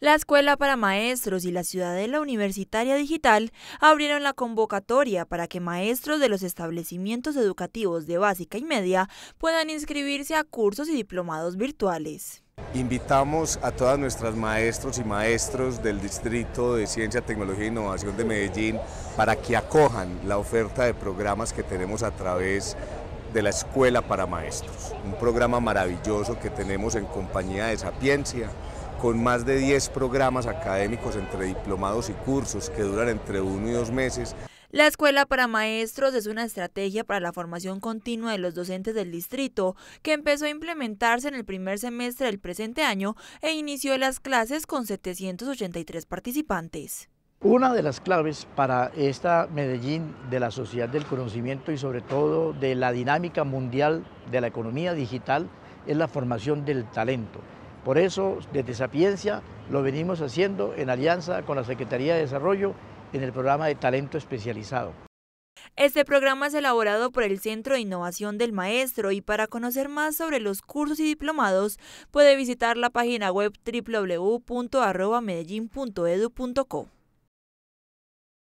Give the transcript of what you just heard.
La Escuela para Maestros y la Ciudadela Universitaria Digital abrieron la convocatoria para que maestros de los establecimientos educativos de básica y media puedan inscribirse a cursos y diplomados virtuales. Invitamos a todas nuestras maestros y maestros del Distrito de Ciencia, Tecnología e Innovación de Medellín para que acojan la oferta de programas que tenemos a través de la Escuela para Maestros, un programa maravilloso que tenemos en compañía de Sapiencia con más de 10 programas académicos entre diplomados y cursos que duran entre uno y dos meses. La Escuela para Maestros es una estrategia para la formación continua de los docentes del distrito que empezó a implementarse en el primer semestre del presente año e inició las clases con 783 participantes. Una de las claves para esta Medellín de la sociedad del conocimiento y sobre todo de la dinámica mundial de la economía digital es la formación del talento. Por eso, desde Sapiencia, lo venimos haciendo en alianza con la Secretaría de Desarrollo en el programa de talento especializado. Este programa es elaborado por el Centro de Innovación del Maestro y para conocer más sobre los cursos y diplomados puede visitar la página web www.medellin.edu.co.